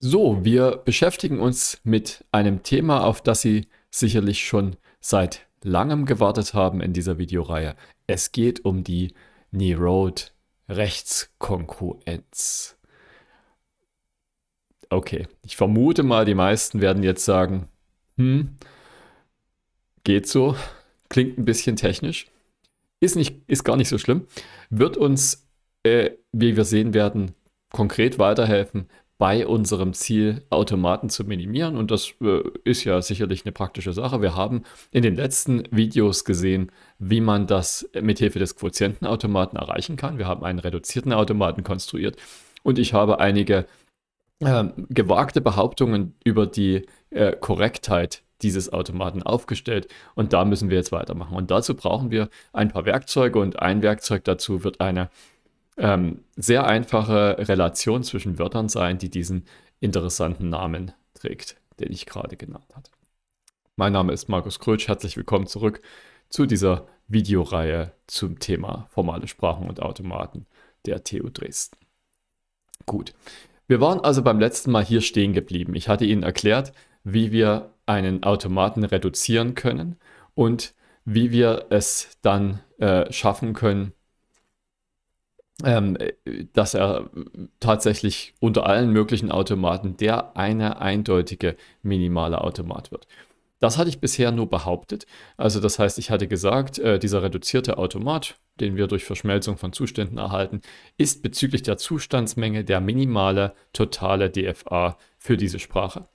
So, wir beschäftigen uns mit einem Thema, auf das Sie sicherlich schon seit langem gewartet haben in dieser Videoreihe. Es geht um die Neroad Rechtskonkurrenz. Okay, ich vermute mal, die meisten werden jetzt sagen, hm, geht so, klingt ein bisschen technisch, ist, nicht, ist gar nicht so schlimm, wird uns, äh, wie wir sehen werden, konkret weiterhelfen, bei unserem Ziel, Automaten zu minimieren. Und das äh, ist ja sicherlich eine praktische Sache. Wir haben in den letzten Videos gesehen, wie man das mithilfe des Quotientenautomaten erreichen kann. Wir haben einen reduzierten Automaten konstruiert und ich habe einige äh, gewagte Behauptungen über die äh, Korrektheit dieses Automaten aufgestellt und da müssen wir jetzt weitermachen. Und dazu brauchen wir ein paar Werkzeuge und ein Werkzeug dazu wird eine ähm, sehr einfache Relation zwischen Wörtern sein, die diesen interessanten Namen trägt, den ich gerade genannt habe. Mein Name ist Markus Krötsch, herzlich willkommen zurück zu dieser Videoreihe zum Thema formale Sprachen und Automaten der TU Dresden. Gut, wir waren also beim letzten Mal hier stehen geblieben. Ich hatte Ihnen erklärt, wie wir einen Automaten reduzieren können und wie wir es dann äh, schaffen können, ähm, äh, dass er äh, tatsächlich unter allen möglichen Automaten der eine eindeutige minimale Automat wird. Das hatte ich bisher nur behauptet. Also das heißt, ich hatte gesagt, äh, dieser reduzierte Automat, den wir durch Verschmelzung von Zuständen erhalten, ist bezüglich der Zustandsmenge der minimale totale DFA für diese Sprache.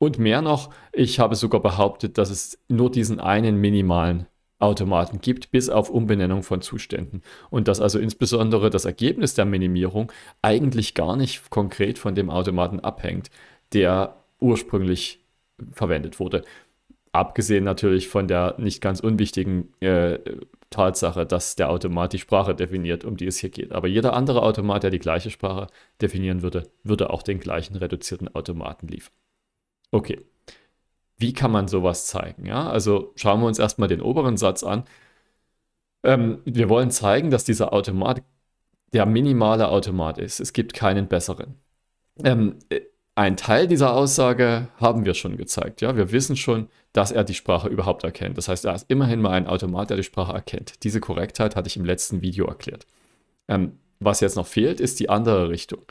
Und mehr noch, ich habe sogar behauptet, dass es nur diesen einen minimalen Automaten gibt, bis auf Umbenennung von Zuständen. Und dass also insbesondere das Ergebnis der Minimierung eigentlich gar nicht konkret von dem Automaten abhängt, der ursprünglich verwendet wurde. Abgesehen natürlich von der nicht ganz unwichtigen äh, Tatsache, dass der Automat die Sprache definiert, um die es hier geht. Aber jeder andere Automat, der die gleiche Sprache definieren würde, würde auch den gleichen reduzierten Automaten liefern. Okay, wie kann man sowas zeigen? Ja, also schauen wir uns erstmal den oberen Satz an. Ähm, wir wollen zeigen, dass dieser Automat der minimale Automat ist. Es gibt keinen besseren. Ähm, äh, ein Teil dieser Aussage haben wir schon gezeigt. Ja, wir wissen schon, dass er die Sprache überhaupt erkennt. Das heißt, er ist immerhin mal ein Automat, der die Sprache erkennt. Diese Korrektheit hatte ich im letzten Video erklärt. Ähm, was jetzt noch fehlt, ist die andere Richtung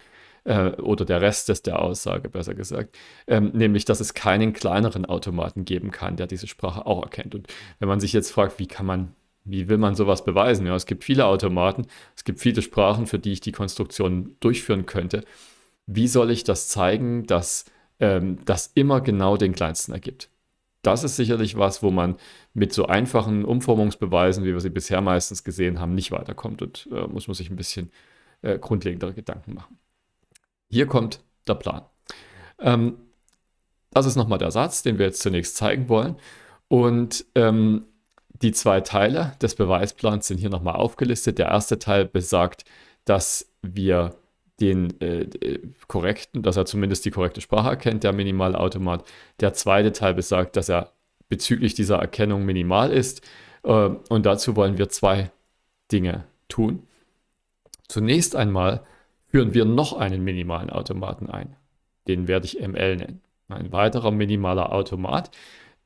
äh, oder der Rest ist der Aussage, besser gesagt, ähm, nämlich, dass es keinen kleineren Automaten geben kann, der diese Sprache auch erkennt. Und wenn man sich jetzt fragt, wie kann man wie will man sowas beweisen? Ja, es gibt viele Automaten, es gibt viele Sprachen, für die ich die Konstruktion durchführen könnte. Wie soll ich das zeigen, dass ähm, das immer genau den kleinsten ergibt? Das ist sicherlich was, wo man mit so einfachen Umformungsbeweisen, wie wir sie bisher meistens gesehen haben, nicht weiterkommt und äh, muss man sich ein bisschen äh, grundlegendere Gedanken machen. Hier kommt der Plan. Ähm, das ist nochmal der Satz, den wir jetzt zunächst zeigen wollen. Und ähm, die zwei Teile des Beweisplans sind hier nochmal aufgelistet. Der erste Teil besagt, dass wir den äh, korrekten, dass er zumindest die korrekte Sprache erkennt, der Minimalautomat. Der zweite Teil besagt, dass er bezüglich dieser Erkennung minimal ist. Äh, und dazu wollen wir zwei Dinge tun. Zunächst einmal führen wir noch einen minimalen Automaten ein. Den werde ich ML nennen. Ein weiterer minimaler Automat,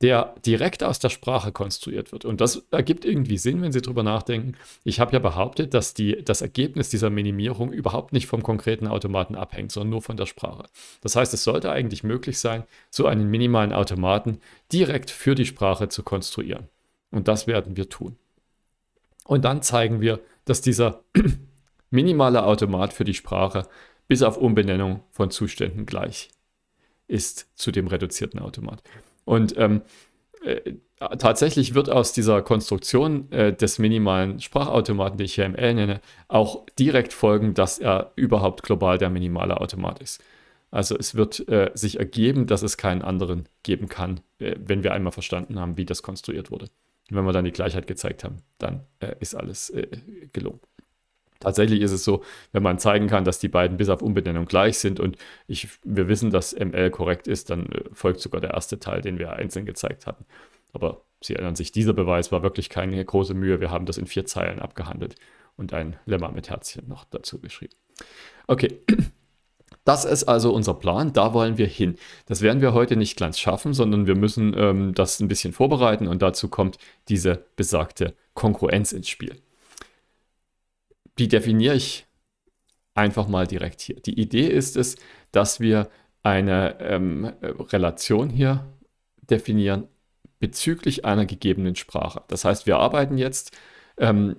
der direkt aus der Sprache konstruiert wird. Und das ergibt irgendwie Sinn, wenn Sie drüber nachdenken. Ich habe ja behauptet, dass die, das Ergebnis dieser Minimierung überhaupt nicht vom konkreten Automaten abhängt, sondern nur von der Sprache. Das heißt, es sollte eigentlich möglich sein, so einen minimalen Automaten direkt für die Sprache zu konstruieren. Und das werden wir tun. Und dann zeigen wir, dass dieser minimaler Automat für die Sprache, bis auf Umbenennung von Zuständen gleich ist zu dem reduzierten Automat. Und ähm, äh, tatsächlich wird aus dieser Konstruktion äh, des minimalen Sprachautomaten, den ich hier ML nenne, auch direkt folgen, dass er überhaupt global der minimale Automat ist. Also es wird äh, sich ergeben, dass es keinen anderen geben kann, äh, wenn wir einmal verstanden haben, wie das konstruiert wurde. wenn wir dann die Gleichheit gezeigt haben, dann äh, ist alles äh, gelungen tatsächlich ist es so, wenn man zeigen kann, dass die beiden bis auf Umbenennung gleich sind und ich, wir wissen, dass ML korrekt ist, dann äh, folgt sogar der erste Teil, den wir einzeln gezeigt hatten. Aber Sie erinnern sich, dieser Beweis war wirklich keine große Mühe. Wir haben das in vier Zeilen abgehandelt und ein Lemma mit Herzchen noch dazu geschrieben. Okay. Das ist also unser Plan, da wollen wir hin. Das werden wir heute nicht ganz schaffen, sondern wir müssen ähm, das ein bisschen vorbereiten und dazu kommt diese besagte Konkurrenz ins Spiel die definiere ich einfach mal direkt hier. Die Idee ist es, dass wir eine ähm, Relation hier definieren bezüglich einer gegebenen Sprache. Das heißt, wir arbeiten jetzt ähm,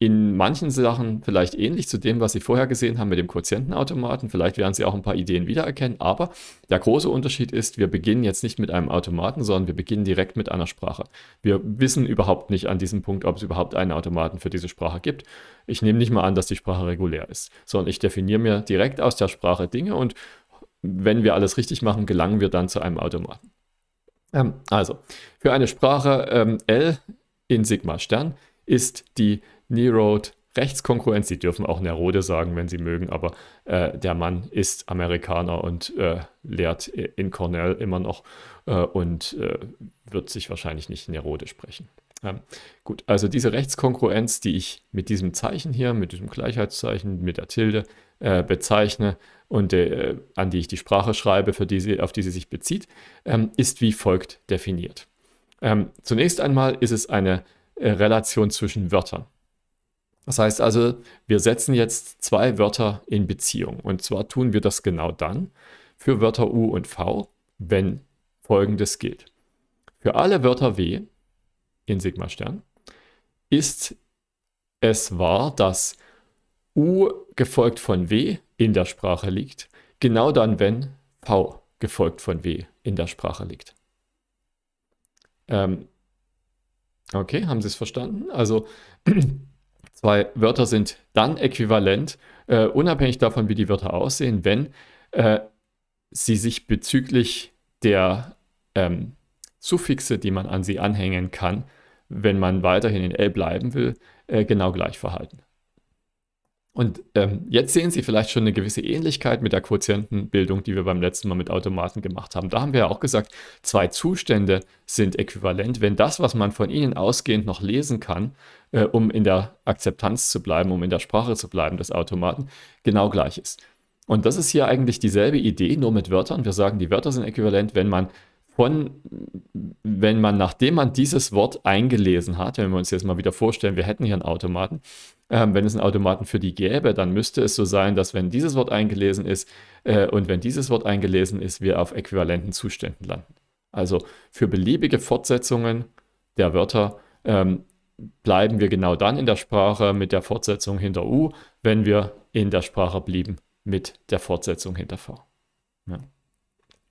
in manchen Sachen vielleicht ähnlich zu dem, was Sie vorher gesehen haben mit dem Quotientenautomaten. Vielleicht werden Sie auch ein paar Ideen wiedererkennen, aber der große Unterschied ist, wir beginnen jetzt nicht mit einem Automaten, sondern wir beginnen direkt mit einer Sprache. Wir wissen überhaupt nicht an diesem Punkt, ob es überhaupt einen Automaten für diese Sprache gibt. Ich nehme nicht mal an, dass die Sprache regulär ist, sondern ich definiere mir direkt aus der Sprache Dinge und wenn wir alles richtig machen, gelangen wir dann zu einem Automaten. Ähm, also, für eine Sprache ähm, L in Sigma Stern ist die Nerod, Rechtskongruenz. Sie dürfen auch Nerode sagen, wenn sie mögen, aber äh, der Mann ist Amerikaner und äh, lehrt in Cornell immer noch äh, und äh, wird sich wahrscheinlich nicht Nerode sprechen. Ähm, gut, also diese Rechtskongruenz, die ich mit diesem Zeichen hier, mit diesem Gleichheitszeichen, mit der Tilde äh, bezeichne und äh, an die ich die Sprache schreibe, für die sie, auf die sie sich bezieht, ähm, ist wie folgt definiert. Ähm, zunächst einmal ist es eine Relation zwischen Wörtern. Das heißt also, wir setzen jetzt zwei Wörter in Beziehung. Und zwar tun wir das genau dann für Wörter U und V, wenn folgendes gilt. Für alle Wörter W in Sigma Stern ist es wahr, dass U gefolgt von W in der Sprache liegt, genau dann, wenn V gefolgt von W in der Sprache liegt. Ähm okay, haben Sie es verstanden? Also Zwei Wörter sind dann äquivalent, äh, unabhängig davon, wie die Wörter aussehen, wenn äh, sie sich bezüglich der ähm, Suffixe, die man an sie anhängen kann, wenn man weiterhin in L bleiben will, äh, genau gleich verhalten. Und ähm, jetzt sehen Sie vielleicht schon eine gewisse Ähnlichkeit mit der Quotientenbildung, die wir beim letzten Mal mit Automaten gemacht haben. Da haben wir ja auch gesagt, zwei Zustände sind äquivalent. Wenn das, was man von ihnen ausgehend noch lesen kann, äh, um in der Akzeptanz zu bleiben, um in der Sprache zu bleiben des Automaten, genau gleich ist. Und das ist hier eigentlich dieselbe Idee, nur mit Wörtern. Wir sagen, die Wörter sind äquivalent, wenn man von, wenn man, nachdem man dieses Wort eingelesen hat, wenn wir uns jetzt mal wieder vorstellen, wir hätten hier einen Automaten, ähm, wenn es einen Automaten für die gäbe, dann müsste es so sein, dass wenn dieses Wort eingelesen ist äh, und wenn dieses Wort eingelesen ist, wir auf äquivalenten Zuständen landen. Also für beliebige Fortsetzungen der Wörter ähm, bleiben wir genau dann in der Sprache mit der Fortsetzung hinter U, wenn wir in der Sprache blieben mit der Fortsetzung hinter V. Ja.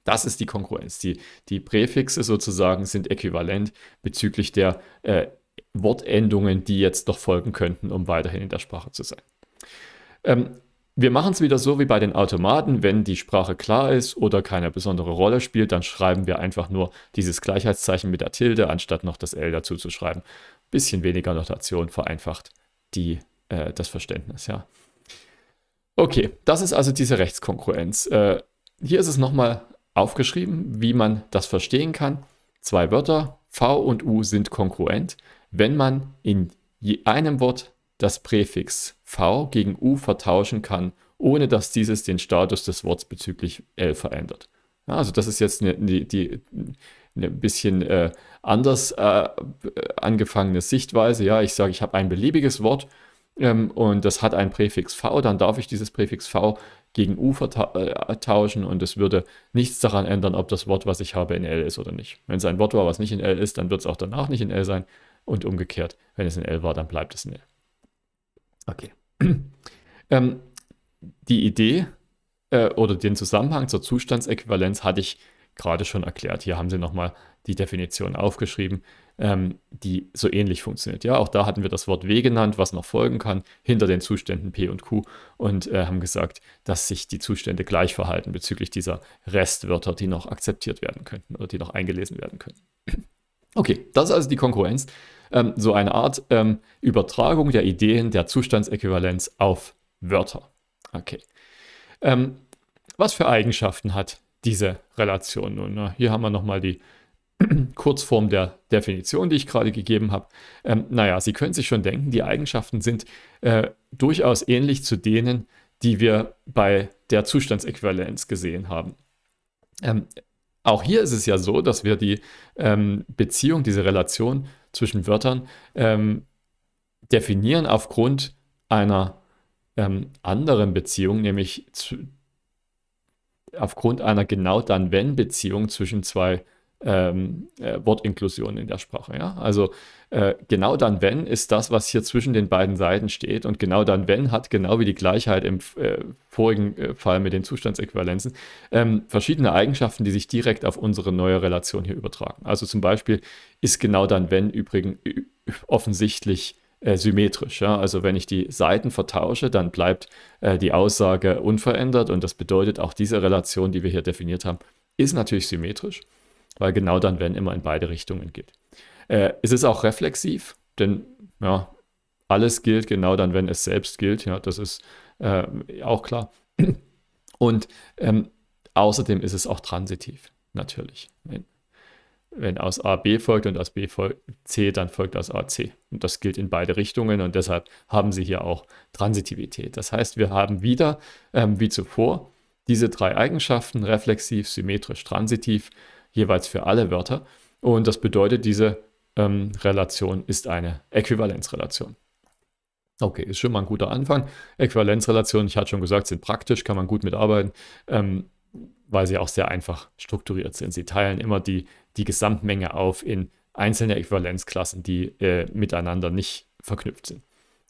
Das ist die Kongruenz. Die, die Präfixe sozusagen sind äquivalent bezüglich der äh, Wortendungen, die jetzt noch folgen könnten, um weiterhin in der Sprache zu sein. Ähm, wir machen es wieder so wie bei den Automaten, wenn die Sprache klar ist oder keine besondere Rolle spielt, dann schreiben wir einfach nur dieses Gleichheitszeichen mit der Tilde, anstatt noch das L dazu zu schreiben bisschen weniger Notation vereinfacht die, äh, das Verständnis, ja. Okay, das ist also diese Rechtskongruenz. Äh, hier ist es nochmal aufgeschrieben, wie man das verstehen kann. Zwei Wörter, V und U sind kongruent, wenn man in einem Wort das Präfix V gegen U vertauschen kann, ohne dass dieses den Status des Wortes bezüglich L verändert. also das ist jetzt ne, die, die eine bisschen äh, anders äh, angefangene Sichtweise. Ja, ich sage, ich habe ein beliebiges Wort ähm, und das hat ein Präfix V, dann darf ich dieses Präfix V gegen U vertauschen äh, und es würde nichts daran ändern, ob das Wort, was ich habe, in L ist oder nicht. Wenn es ein Wort war, was nicht in L ist, dann wird es auch danach nicht in L sein und umgekehrt, wenn es in L war, dann bleibt es in L. Okay. ähm, die Idee äh, oder den Zusammenhang zur Zustandsäquivalenz hatte ich gerade schon erklärt. Hier haben sie nochmal die Definition aufgeschrieben, ähm, die so ähnlich funktioniert. Ja, auch da hatten wir das Wort W genannt, was noch folgen kann, hinter den Zuständen P und Q und äh, haben gesagt, dass sich die Zustände gleich verhalten bezüglich dieser Restwörter, die noch akzeptiert werden könnten oder die noch eingelesen werden können. Okay, das ist also die Konkurrenz. Ähm, so eine Art ähm, Übertragung der Ideen der Zustandsäquivalenz auf Wörter. Okay. Ähm, was für Eigenschaften hat diese Relation. Und na, ne? hier haben wir nochmal die Kurzform der Definition, die ich gerade gegeben habe. Ähm, naja, Sie können sich schon denken, die Eigenschaften sind äh, durchaus ähnlich zu denen, die wir bei der Zustandsäquivalenz gesehen haben. Ähm, auch hier ist es ja so, dass wir die ähm, Beziehung, diese Relation zwischen Wörtern ähm, definieren aufgrund einer ähm, anderen Beziehung, nämlich zu, aufgrund einer genau dann wenn Beziehung zwischen zwei ähm, äh, Wortinklusionen in der Sprache. Ja? Also äh, genau dann wenn ist das, was hier zwischen den beiden Seiten steht und genau dann wenn hat genau wie die Gleichheit im äh, vorigen äh, Fall mit den Zustandsäquivalenzen ähm, verschiedene Eigenschaften, die sich direkt auf unsere neue Relation hier übertragen. Also zum Beispiel ist genau dann wenn übrigens offensichtlich äh, symmetrisch. Ja? Also wenn ich die Seiten vertausche, dann bleibt äh, die Aussage unverändert und das bedeutet auch diese Relation, die wir hier definiert haben, ist natürlich symmetrisch, weil genau dann wenn immer in beide Richtungen geht. Äh, es ist auch reflexiv, denn ja, alles gilt genau dann, wenn es selbst gilt. Ja, das ist äh, auch klar. Und ähm, außerdem ist es auch transitiv, natürlich wenn aus A B folgt und aus B folgt C, dann folgt aus A C. Und das gilt in beide Richtungen und deshalb haben Sie hier auch Transitivität. Das heißt, wir haben wieder, ähm, wie zuvor, diese drei Eigenschaften, reflexiv, symmetrisch, transitiv, jeweils für alle Wörter. Und das bedeutet, diese ähm, Relation ist eine Äquivalenzrelation. Okay, ist schon mal ein guter Anfang. Äquivalenzrelationen, ich hatte schon gesagt, sind praktisch, kann man gut mitarbeiten, ähm, weil sie auch sehr einfach strukturiert sind. Sie teilen immer die die Gesamtmenge auf in einzelne Äquivalenzklassen, die äh, miteinander nicht verknüpft sind.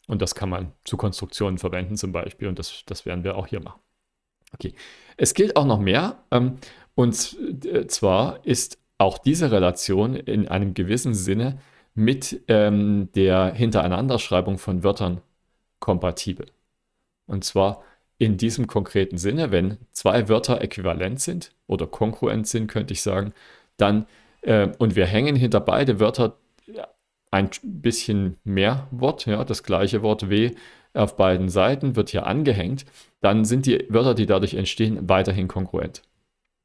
Und das kann man zu Konstruktionen verwenden zum Beispiel und das, das werden wir auch hier machen. Okay, es gilt auch noch mehr ähm, und äh, zwar ist auch diese Relation in einem gewissen Sinne mit ähm, der Hintereinanderschreibung von Wörtern kompatibel. Und zwar in diesem konkreten Sinne, wenn zwei Wörter äquivalent sind oder kongruent sind, könnte ich sagen, dann, äh, und wir hängen hinter beide Wörter ein bisschen mehr Wort, ja, das gleiche Wort W auf beiden Seiten wird hier angehängt, dann sind die Wörter, die dadurch entstehen, weiterhin kongruent.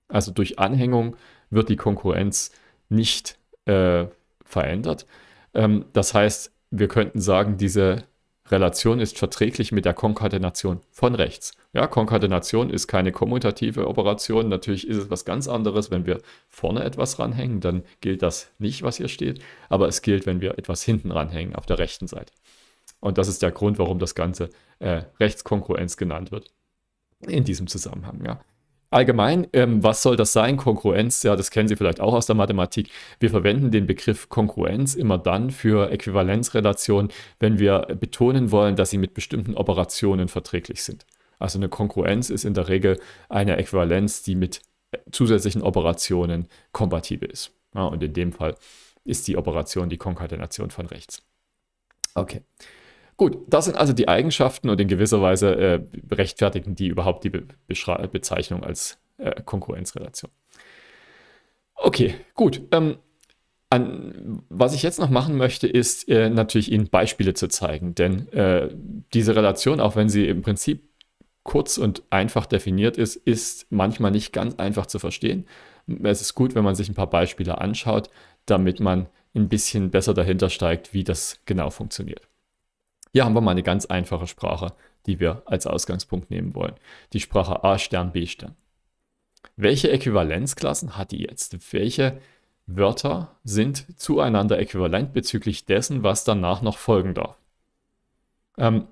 Also durch Anhängung wird die Konkurrenz nicht äh, verändert. Ähm, das heißt, wir könnten sagen, diese Relation ist verträglich mit der Konkatenation von rechts. Ja, Konkordination ist keine kommutative Operation. Natürlich ist es was ganz anderes. Wenn wir vorne etwas ranhängen, dann gilt das nicht, was hier steht. Aber es gilt, wenn wir etwas hinten ranhängen, auf der rechten Seite. Und das ist der Grund, warum das Ganze äh, Rechtskongruenz genannt wird. In diesem Zusammenhang, ja. Allgemein, ähm, was soll das sein? Kongruenz, ja, das kennen Sie vielleicht auch aus der Mathematik. Wir verwenden den Begriff Kongruenz immer dann für Äquivalenzrelationen, wenn wir betonen wollen, dass sie mit bestimmten Operationen verträglich sind. Also eine Kongruenz ist in der Regel eine Äquivalenz, die mit äh, zusätzlichen Operationen kompatibel ist. Ja, und in dem Fall ist die Operation die Konkatenation von rechts. Okay. Gut, das sind also die Eigenschaften und in gewisser Weise äh, rechtfertigen die überhaupt die Be Bezeichnung als äh, Konkurrenzrelation. Okay, gut. Ähm, an, was ich jetzt noch machen möchte, ist äh, natürlich Ihnen Beispiele zu zeigen, denn äh, diese Relation, auch wenn sie im Prinzip kurz und einfach definiert ist, ist manchmal nicht ganz einfach zu verstehen. Es ist gut, wenn man sich ein paar Beispiele anschaut, damit man ein bisschen besser dahinter steigt, wie das genau funktioniert. Hier haben wir mal eine ganz einfache Sprache, die wir als Ausgangspunkt nehmen wollen. Die Sprache A Stern, B Stern. Welche Äquivalenzklassen hat die jetzt? Welche Wörter sind zueinander äquivalent bezüglich dessen, was danach noch folgen darf? Ähm,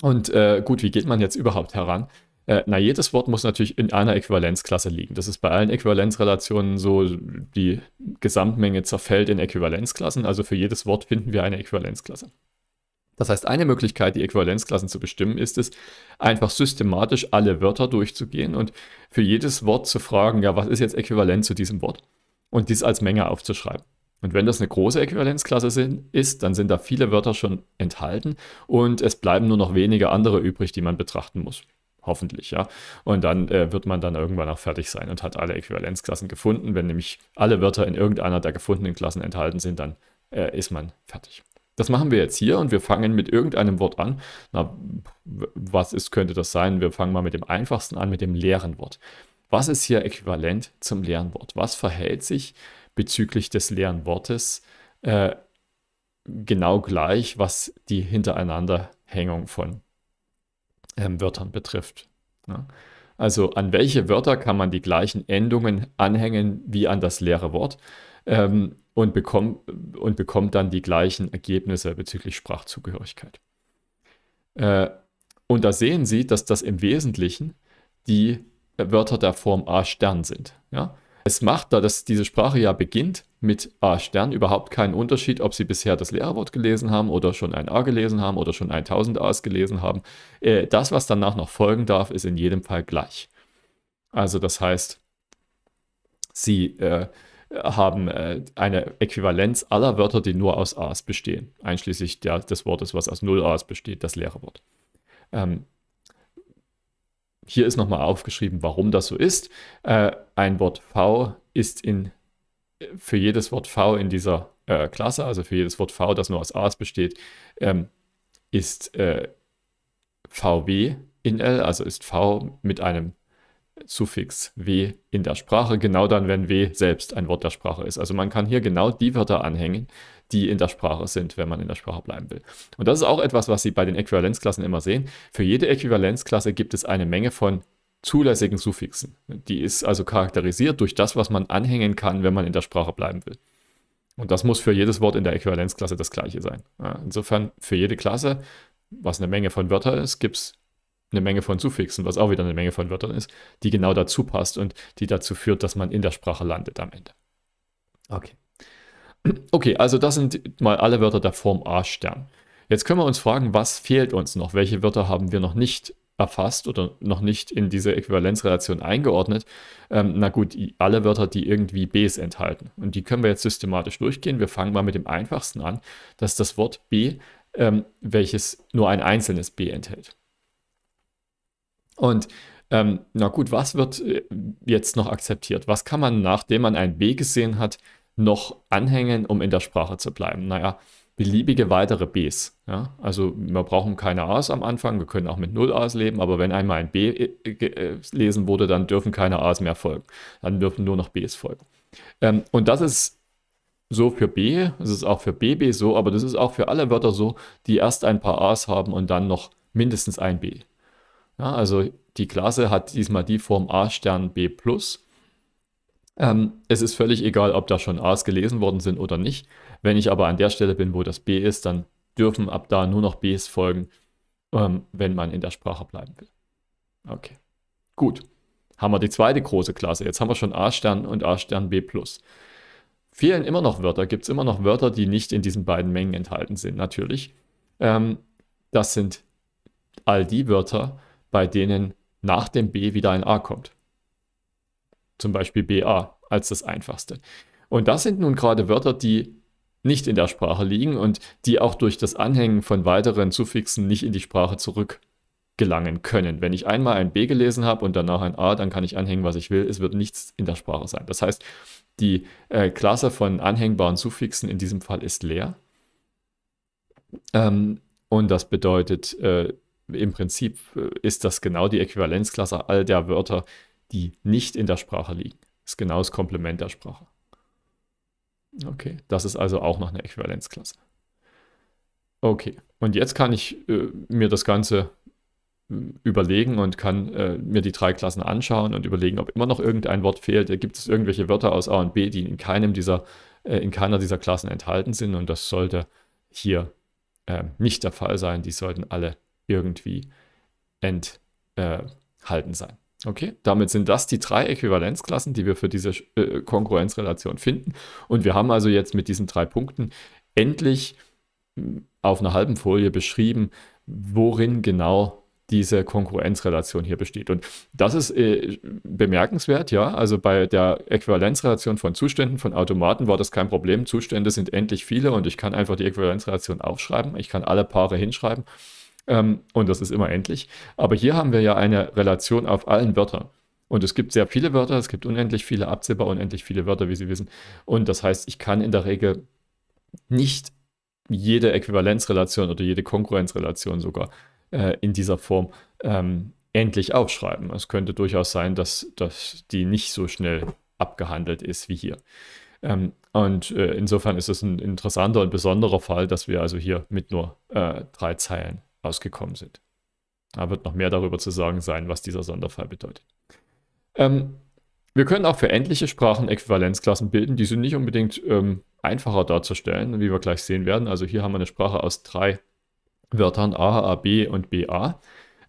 und äh, gut, wie geht man jetzt überhaupt heran? Äh, na, jedes Wort muss natürlich in einer Äquivalenzklasse liegen. Das ist bei allen Äquivalenzrelationen so, die Gesamtmenge zerfällt in Äquivalenzklassen. Also für jedes Wort finden wir eine Äquivalenzklasse. Das heißt, eine Möglichkeit, die Äquivalenzklassen zu bestimmen, ist es, einfach systematisch alle Wörter durchzugehen und für jedes Wort zu fragen, ja, was ist jetzt äquivalent zu diesem Wort? Und dies als Menge aufzuschreiben. Und wenn das eine große Äquivalenzklasse sind, ist, dann sind da viele Wörter schon enthalten und es bleiben nur noch wenige andere übrig, die man betrachten muss. Hoffentlich, ja. Und dann äh, wird man dann irgendwann auch fertig sein und hat alle Äquivalenzklassen gefunden. Wenn nämlich alle Wörter in irgendeiner der gefundenen Klassen enthalten sind, dann äh, ist man fertig. Das machen wir jetzt hier und wir fangen mit irgendeinem Wort an. Na, was ist, könnte das sein? Wir fangen mal mit dem einfachsten an, mit dem leeren Wort. Was ist hier äquivalent zum leeren Wort? Was verhält sich bezüglich des leeren Wortes äh, genau gleich, was die Hintereinanderhängung von ähm, Wörtern betrifft? Ja. Also an welche Wörter kann man die gleichen Endungen anhängen wie an das leere Wort ähm, und, bekomm, und bekommt dann die gleichen Ergebnisse bezüglich Sprachzugehörigkeit. Äh, und da sehen Sie, dass das im Wesentlichen die Wörter der Form A Stern sind. Ja? Es macht, da das, diese Sprache ja beginnt mit A Stern, überhaupt keinen Unterschied, ob Sie bisher das Lehrwort gelesen haben oder schon ein A gelesen haben oder schon 1000 A's gelesen haben. Äh, das, was danach noch folgen darf, ist in jedem Fall gleich. Also das heißt, Sie äh, haben äh, eine Äquivalenz aller Wörter, die nur aus A's bestehen, einschließlich der, des Wortes, was aus 0 A's besteht, das Lehrwort. Ähm, hier ist nochmal aufgeschrieben, warum das so ist. Äh, ein Wort V ist in, für jedes Wort V in dieser äh, Klasse, also für jedes Wort V, das nur aus A's besteht, ähm, ist äh, VW in L, also ist V mit einem Suffix w in der Sprache, genau dann, wenn w selbst ein Wort der Sprache ist. Also man kann hier genau die Wörter anhängen, die in der Sprache sind, wenn man in der Sprache bleiben will. Und das ist auch etwas, was Sie bei den Äquivalenzklassen immer sehen. Für jede Äquivalenzklasse gibt es eine Menge von zulässigen Suffixen. Die ist also charakterisiert durch das, was man anhängen kann, wenn man in der Sprache bleiben will. Und das muss für jedes Wort in der Äquivalenzklasse das gleiche sein. Insofern für jede Klasse, was eine Menge von Wörtern ist, gibt es eine Menge von Suffixen, was auch wieder eine Menge von Wörtern ist, die genau dazu passt und die dazu führt, dass man in der Sprache landet am Ende. Okay. Okay, also das sind mal alle Wörter der Form A-Stern. Jetzt können wir uns fragen, was fehlt uns noch? Welche Wörter haben wir noch nicht erfasst oder noch nicht in diese Äquivalenzrelation eingeordnet? Ähm, na gut, alle Wörter, die irgendwie Bs enthalten. Und die können wir jetzt systematisch durchgehen. Wir fangen mal mit dem einfachsten an, dass das Wort B, ähm, welches nur ein einzelnes B enthält. Und ähm, na gut, was wird äh, jetzt noch akzeptiert? Was kann man, nachdem man ein B gesehen hat, noch anhängen, um in der Sprache zu bleiben? Naja, beliebige weitere Bs. Ja? Also wir brauchen keine As am Anfang, wir können auch mit null As leben, aber wenn einmal ein B äh, äh, gelesen wurde, dann dürfen keine As mehr folgen. Dann dürfen nur noch Bs folgen. Ähm, und das ist so für B, es ist auch für BB so, aber das ist auch für alle Wörter so, die erst ein paar As haben und dann noch mindestens ein B. Ja, also die Klasse hat diesmal die Form a Stern b plus. Ähm, es ist völlig egal, ob da schon a's gelesen worden sind oder nicht. Wenn ich aber an der Stelle bin, wo das b ist, dann dürfen ab da nur noch b's folgen, ähm, wenn man in der Sprache bleiben will. Okay, gut. Haben wir die zweite große Klasse. Jetzt haben wir schon a Stern und a Stern b plus. Fehlen immer noch Wörter, gibt es immer noch Wörter, die nicht in diesen beiden Mengen enthalten sind, natürlich. Ähm, das sind all die Wörter, bei denen nach dem B wieder ein A kommt. Zum Beispiel BA als das einfachste. Und das sind nun gerade Wörter, die nicht in der Sprache liegen und die auch durch das Anhängen von weiteren Suffixen nicht in die Sprache zurück gelangen können. Wenn ich einmal ein B gelesen habe und danach ein A, dann kann ich anhängen, was ich will. Es wird nichts in der Sprache sein. Das heißt, die äh, Klasse von anhängbaren Suffixen in diesem Fall ist leer. Ähm, und das bedeutet, äh, im Prinzip äh, ist das genau die Äquivalenzklasse all der Wörter, die nicht in der Sprache liegen. Das Ist genau das Komplement der Sprache. Okay, das ist also auch noch eine Äquivalenzklasse. Okay, und jetzt kann ich äh, mir das Ganze äh, überlegen und kann äh, mir die drei Klassen anschauen und überlegen, ob immer noch irgendein Wort fehlt. Gibt es irgendwelche Wörter aus A und B, die in keinem dieser, äh, in keiner dieser Klassen enthalten sind? Und das sollte hier äh, nicht der Fall sein. Die sollten alle irgendwie enthalten sein. Okay, damit sind das die drei Äquivalenzklassen, die wir für diese äh, Kongruenzrelation finden. Und wir haben also jetzt mit diesen drei Punkten endlich mm, auf einer halben Folie beschrieben, worin genau diese Konkurrenzrelation hier besteht. Und das ist äh, bemerkenswert, ja. Also bei der Äquivalenzrelation von Zuständen von Automaten war das kein Problem. Zustände sind endlich viele und ich kann einfach die Äquivalenzrelation aufschreiben. Ich kann alle Paare hinschreiben ähm, und das ist immer endlich. Aber hier haben wir ja eine Relation auf allen Wörtern. Und es gibt sehr viele Wörter, es gibt unendlich viele absehbar, unendlich viele Wörter, wie Sie wissen. Und das heißt, ich kann in der Regel nicht jede Äquivalenzrelation oder jede Konkurrenzrelation sogar äh, in dieser Form ähm, endlich aufschreiben. Es könnte durchaus sein, dass, dass die nicht so schnell abgehandelt ist wie hier. Ähm, und äh, insofern ist es ein interessanter und besonderer Fall, dass wir also hier mit nur äh, drei Zeilen rausgekommen sind. Da wird noch mehr darüber zu sagen sein, was dieser Sonderfall bedeutet. Ähm, wir können auch für endliche Sprachen Äquivalenzklassen bilden. Die sind nicht unbedingt ähm, einfacher darzustellen, wie wir gleich sehen werden. Also hier haben wir eine Sprache aus drei Wörtern A, A, B und B, A.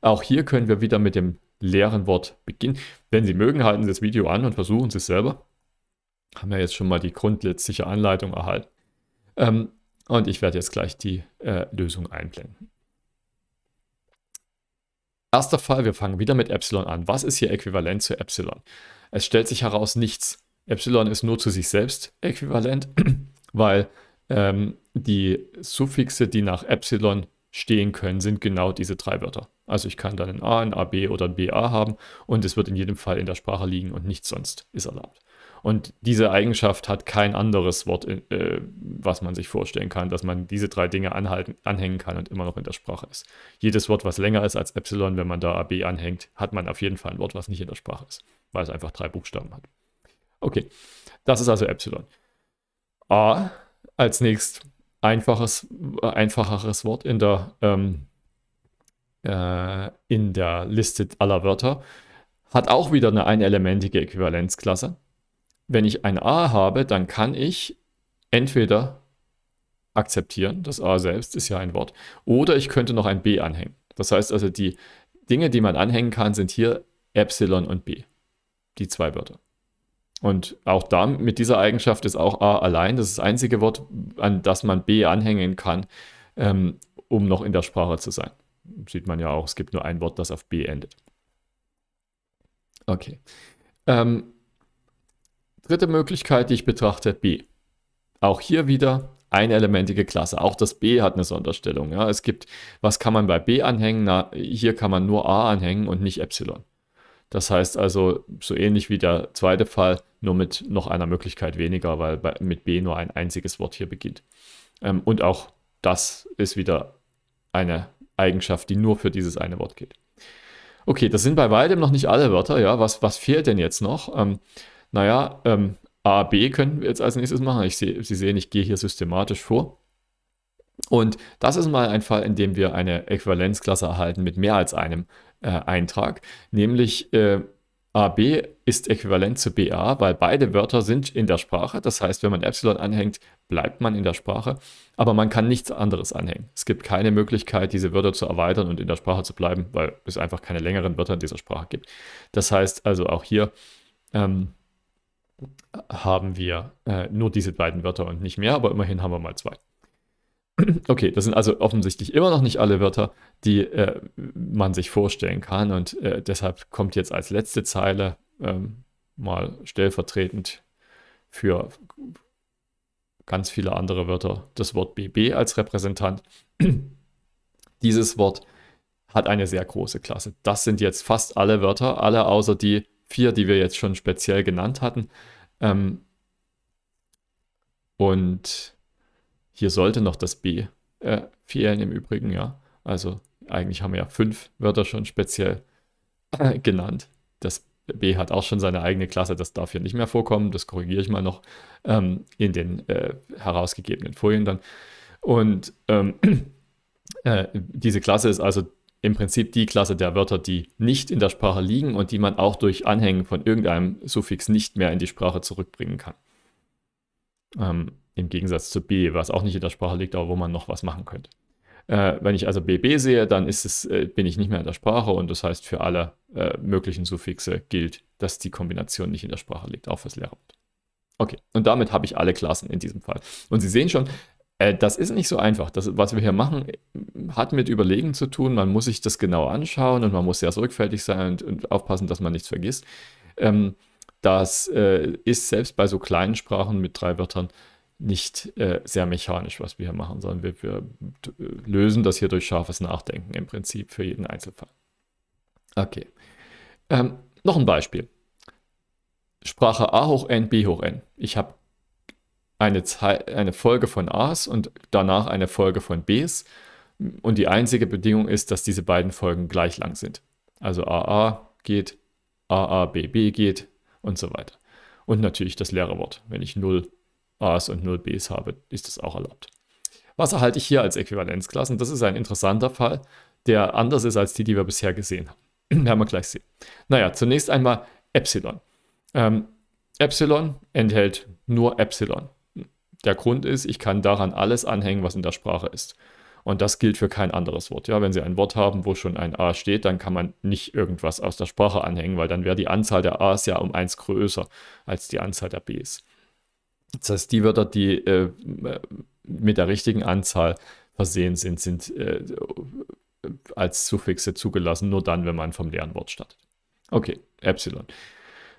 Auch hier können wir wieder mit dem leeren Wort beginnen. Wenn Sie mögen, halten Sie das Video an und versuchen Sie es selber. Haben wir ja jetzt schon mal die grundsätzliche Anleitung erhalten. Ähm, und ich werde jetzt gleich die äh, Lösung einblenden. Erster Fall, wir fangen wieder mit Epsilon an. Was ist hier äquivalent zu Epsilon? Es stellt sich heraus nichts. Epsilon ist nur zu sich selbst äquivalent, weil ähm, die Suffixe, die nach Epsilon stehen können, sind genau diese drei Wörter. Also ich kann dann ein a, ein ab oder ein ba haben und es wird in jedem Fall in der Sprache liegen und nichts sonst ist erlaubt. Und diese Eigenschaft hat kein anderes Wort, äh, was man sich vorstellen kann, dass man diese drei Dinge anhalten, anhängen kann und immer noch in der Sprache ist. Jedes Wort, was länger ist als Epsilon, wenn man da AB anhängt, hat man auf jeden Fall ein Wort, was nicht in der Sprache ist, weil es einfach drei Buchstaben hat. Okay, das ist also Epsilon. A als nächstes einfaches, einfacheres Wort in der, ähm, äh, in der Liste aller Wörter hat auch wieder eine einelementige Äquivalenzklasse wenn ich ein A habe, dann kann ich entweder akzeptieren, das A selbst ist ja ein Wort, oder ich könnte noch ein B anhängen. Das heißt also, die Dinge, die man anhängen kann, sind hier Epsilon und B, die zwei Wörter. Und auch da mit dieser Eigenschaft ist auch A allein, das ist das einzige Wort, an das man B anhängen kann, ähm, um noch in der Sprache zu sein. Sieht man ja auch, es gibt nur ein Wort, das auf B endet. Okay. Ähm, Dritte Möglichkeit, die ich betrachte, B. Auch hier wieder einelementige Klasse. Auch das B hat eine Sonderstellung. Ja? Es gibt, was kann man bei B anhängen? Na, hier kann man nur A anhängen und nicht Epsilon. Das heißt also, so ähnlich wie der zweite Fall, nur mit noch einer Möglichkeit weniger, weil bei, mit B nur ein einziges Wort hier beginnt. Ähm, und auch das ist wieder eine Eigenschaft, die nur für dieses eine Wort geht. Okay, das sind bei weitem noch nicht alle Wörter. Ja, was, was fehlt denn jetzt noch? Ähm, naja, ähm, A, B können wir jetzt als nächstes machen. Ich seh, Sie sehen, ich gehe hier systematisch vor. Und das ist mal ein Fall, in dem wir eine Äquivalenzklasse erhalten mit mehr als einem äh, Eintrag, nämlich äh, AB ist äquivalent zu BA, weil beide Wörter sind in der Sprache. Das heißt, wenn man Epsilon anhängt, bleibt man in der Sprache, aber man kann nichts anderes anhängen. Es gibt keine Möglichkeit, diese Wörter zu erweitern und in der Sprache zu bleiben, weil es einfach keine längeren Wörter in dieser Sprache gibt. Das heißt also auch hier, ähm, haben wir äh, nur diese beiden Wörter und nicht mehr, aber immerhin haben wir mal zwei. Okay, das sind also offensichtlich immer noch nicht alle Wörter, die äh, man sich vorstellen kann und äh, deshalb kommt jetzt als letzte Zeile ähm, mal stellvertretend für ganz viele andere Wörter das Wort BB als Repräsentant. Dieses Wort hat eine sehr große Klasse. Das sind jetzt fast alle Wörter, alle außer die, vier, die wir jetzt schon speziell genannt hatten. Ähm, und hier sollte noch das B äh, fehlen im Übrigen, ja. Also eigentlich haben wir ja fünf Wörter schon speziell äh, genannt. Das B hat auch schon seine eigene Klasse, das darf hier nicht mehr vorkommen. Das korrigiere ich mal noch ähm, in den äh, herausgegebenen Folien dann. Und ähm, äh, diese Klasse ist also im Prinzip die Klasse der Wörter, die nicht in der Sprache liegen und die man auch durch Anhängen von irgendeinem Suffix nicht mehr in die Sprache zurückbringen kann. Ähm, Im Gegensatz zu B, was auch nicht in der Sprache liegt, aber wo man noch was machen könnte. Äh, wenn ich also BB sehe, dann es, äh, bin ich nicht mehr in der Sprache und das heißt, für alle äh, möglichen Suffixe gilt, dass die Kombination nicht in der Sprache liegt, auch fürs Lehramt. Okay, und damit habe ich alle Klassen in diesem Fall. Und Sie sehen schon, äh, das ist nicht so einfach. Das, was wir hier machen, hat mit Überlegen zu tun. Man muss sich das genau anschauen und man muss sehr sorgfältig sein und, und aufpassen, dass man nichts vergisst. Ähm, das äh, ist selbst bei so kleinen Sprachen mit drei Wörtern nicht äh, sehr mechanisch, was wir hier machen, sondern wir, wir äh, lösen das hier durch scharfes Nachdenken im Prinzip für jeden Einzelfall. Okay. Ähm, noch ein Beispiel. Sprache a hoch n, b hoch n. Ich habe eine, Zeit, eine Folge von A's und danach eine Folge von B's. Und die einzige Bedingung ist, dass diese beiden Folgen gleich lang sind. Also AA geht, AABB geht und so weiter. Und natürlich das leere Wort. Wenn ich 0 A's und 0 B's habe, ist das auch erlaubt. Was erhalte ich hier als Äquivalenzklassen? Das ist ein interessanter Fall, der anders ist als die, die wir bisher gesehen haben. Werden wir gleich sehen. Naja, zunächst einmal Epsilon. Ähm, Epsilon enthält nur Epsilon der Grund ist, ich kann daran alles anhängen, was in der Sprache ist. Und das gilt für kein anderes Wort. Ja, wenn Sie ein Wort haben, wo schon ein A steht, dann kann man nicht irgendwas aus der Sprache anhängen, weil dann wäre die Anzahl der A's ja um eins größer als die Anzahl der B's. Das heißt, die Wörter, die äh, mit der richtigen Anzahl versehen sind, sind äh, als Suffixe zugelassen, nur dann, wenn man vom leeren Wort startet. Okay, Epsilon.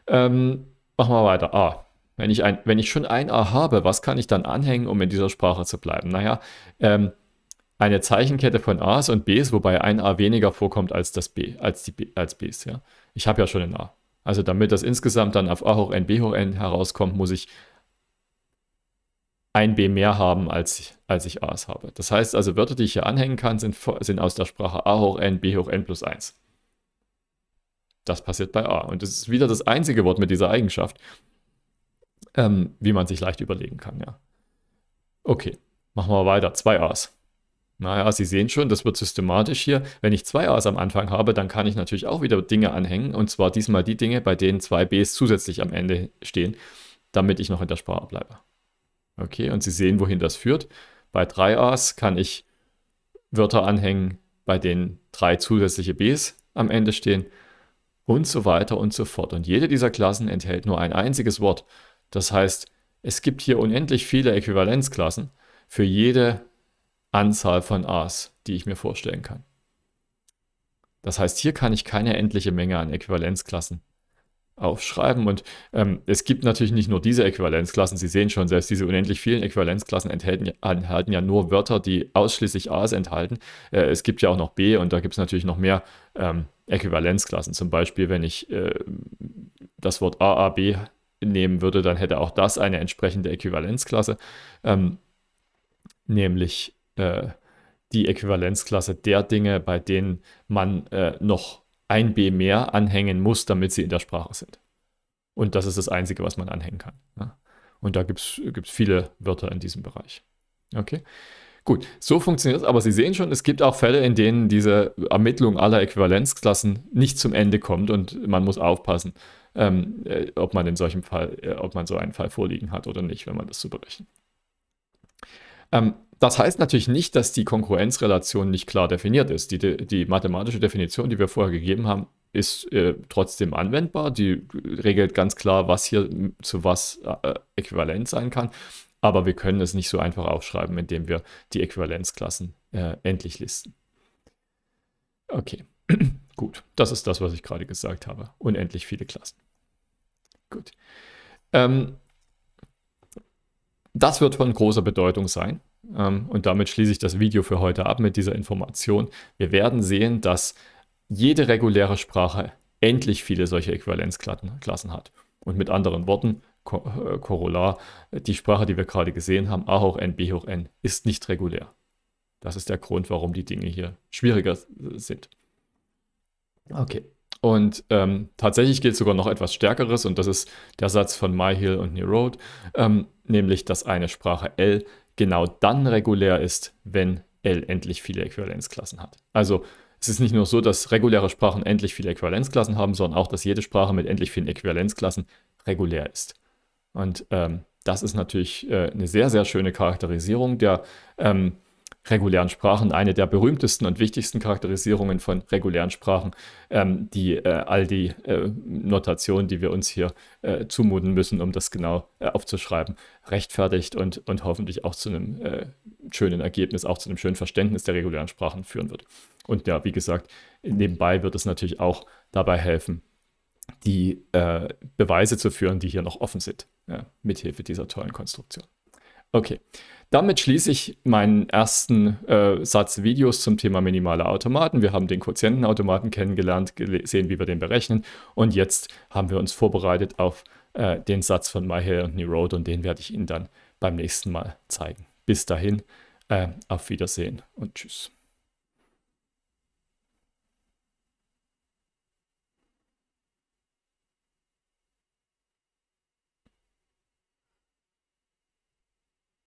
Ähm, machen wir weiter. A. Wenn ich, ein, wenn ich schon ein A habe, was kann ich dann anhängen, um in dieser Sprache zu bleiben? Naja, ähm, eine Zeichenkette von A's und B's, wobei ein A weniger vorkommt als das B, als die B, als B's. Ja? Ich habe ja schon ein A. Also damit das insgesamt dann auf A hoch n, B hoch n herauskommt, muss ich ein B mehr haben, als ich, als ich A's habe. Das heißt also, Wörter, die ich hier anhängen kann, sind, sind aus der Sprache A hoch n, B hoch n plus 1. Das passiert bei A. Und das ist wieder das einzige Wort mit dieser Eigenschaft ähm, wie man sich leicht überlegen kann, ja. Okay, machen wir weiter. Zwei A's. Naja, Sie sehen schon, das wird systematisch hier. Wenn ich zwei A's am Anfang habe, dann kann ich natürlich auch wieder Dinge anhängen. Und zwar diesmal die Dinge, bei denen zwei B's zusätzlich am Ende stehen, damit ich noch in der Sprache bleibe. Okay, und Sie sehen, wohin das führt. Bei drei A's kann ich Wörter anhängen, bei denen drei zusätzliche B's am Ende stehen. Und so weiter und so fort. Und jede dieser Klassen enthält nur ein einziges Wort. Das heißt, es gibt hier unendlich viele Äquivalenzklassen für jede Anzahl von A's, die ich mir vorstellen kann. Das heißt, hier kann ich keine endliche Menge an Äquivalenzklassen aufschreiben. Und ähm, es gibt natürlich nicht nur diese Äquivalenzklassen. Sie sehen schon, selbst diese unendlich vielen Äquivalenzklassen enthalten, enthalten ja nur Wörter, die ausschließlich A's enthalten. Äh, es gibt ja auch noch B und da gibt es natürlich noch mehr ähm, Äquivalenzklassen. Zum Beispiel, wenn ich äh, das Wort AAB nehmen würde, dann hätte auch das eine entsprechende Äquivalenzklasse, ähm, nämlich äh, die Äquivalenzklasse der Dinge, bei denen man äh, noch ein B mehr anhängen muss, damit sie in der Sprache sind. Und das ist das Einzige, was man anhängen kann. Ja? Und da gibt es viele Wörter in diesem Bereich. Okay. Gut, so funktioniert es, aber Sie sehen schon, es gibt auch Fälle, in denen diese Ermittlung aller Äquivalenzklassen nicht zum Ende kommt und man muss aufpassen, ähm, äh, ob man in solchem Fall, äh, ob man so einen Fall vorliegen hat oder nicht, wenn man das so berechnet. Ähm, das heißt natürlich nicht, dass die Konkurrenzrelation nicht klar definiert ist. Die, die mathematische Definition, die wir vorher gegeben haben, ist äh, trotzdem anwendbar. Die äh, regelt ganz klar, was hier zu was äh, äh, äquivalent sein kann. Aber wir können es nicht so einfach aufschreiben, indem wir die Äquivalenzklassen endlich listen. Okay. Gut, das ist das, was ich gerade gesagt habe. Unendlich viele Klassen. Gut. Ähm, das wird von großer Bedeutung sein. Ähm, und damit schließe ich das Video für heute ab mit dieser Information. Wir werden sehen, dass jede reguläre Sprache endlich viele solche Äquivalenzklassen hat. Und mit anderen Worten, Korollar, äh, die Sprache, die wir gerade gesehen haben, a hoch n, b hoch n, ist nicht regulär. Das ist der Grund, warum die Dinge hier schwieriger sind. Okay. Und ähm, tatsächlich gilt sogar noch etwas Stärkeres, und das ist der Satz von MyHill und New Road, ähm, nämlich, dass eine Sprache L genau dann regulär ist, wenn L endlich viele Äquivalenzklassen hat. Also es ist nicht nur so, dass reguläre Sprachen endlich viele Äquivalenzklassen haben, sondern auch, dass jede Sprache mit endlich vielen Äquivalenzklassen regulär ist. Und ähm, das ist natürlich äh, eine sehr, sehr schöne Charakterisierung der ähm, regulären Sprachen, eine der berühmtesten und wichtigsten Charakterisierungen von regulären Sprachen, ähm, die äh, all die äh, Notationen, die wir uns hier äh, zumuten müssen, um das genau äh, aufzuschreiben, rechtfertigt und, und hoffentlich auch zu einem äh, schönen Ergebnis, auch zu einem schönen Verständnis der regulären Sprachen führen wird. Und ja, wie gesagt, nebenbei wird es natürlich auch dabei helfen, die äh, Beweise zu führen, die hier noch offen sind, mithilfe dieser tollen Konstruktion. Okay. Damit schließe ich meinen ersten äh, Satz Videos zum Thema minimale Automaten. Wir haben den Quotientenautomaten kennengelernt, gesehen, wie wir den berechnen. Und jetzt haben wir uns vorbereitet auf äh, den Satz von MyHill und Newroad und den werde ich Ihnen dann beim nächsten Mal zeigen. Bis dahin, äh, auf Wiedersehen und tschüss.